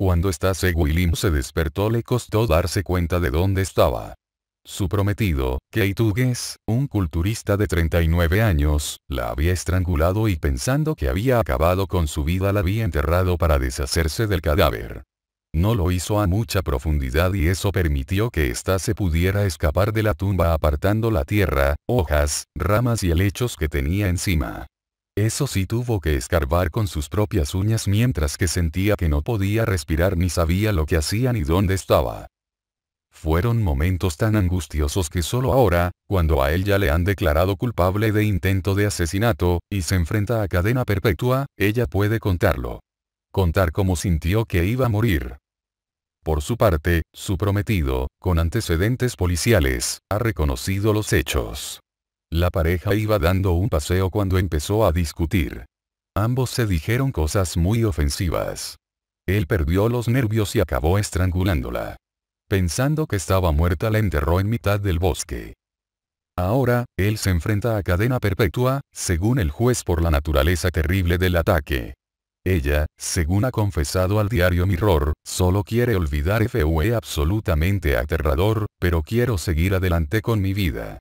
Cuando Stase William se despertó le costó darse cuenta de dónde estaba. Su prometido, Kate Hughes, un culturista de 39 años, la había estrangulado y pensando que había acabado con su vida la había enterrado para deshacerse del cadáver. No lo hizo a mucha profundidad y eso permitió que ésta se pudiera escapar de la tumba apartando la tierra, hojas, ramas y helechos que tenía encima. Eso sí tuvo que escarbar con sus propias uñas mientras que sentía que no podía respirar ni sabía lo que hacía ni dónde estaba. Fueron momentos tan angustiosos que solo ahora, cuando a él ya le han declarado culpable de intento de asesinato, y se enfrenta a cadena perpetua, ella puede contarlo. Contar cómo sintió que iba a morir. Por su parte, su prometido, con antecedentes policiales, ha reconocido los hechos. La pareja iba dando un paseo cuando empezó a discutir. Ambos se dijeron cosas muy ofensivas. Él perdió los nervios y acabó estrangulándola. Pensando que estaba muerta la enterró en mitad del bosque. Ahora, él se enfrenta a cadena perpetua, según el juez por la naturaleza terrible del ataque. Ella, según ha confesado al diario Mirror, solo quiere olvidar FUE absolutamente aterrador, pero quiero seguir adelante con mi vida.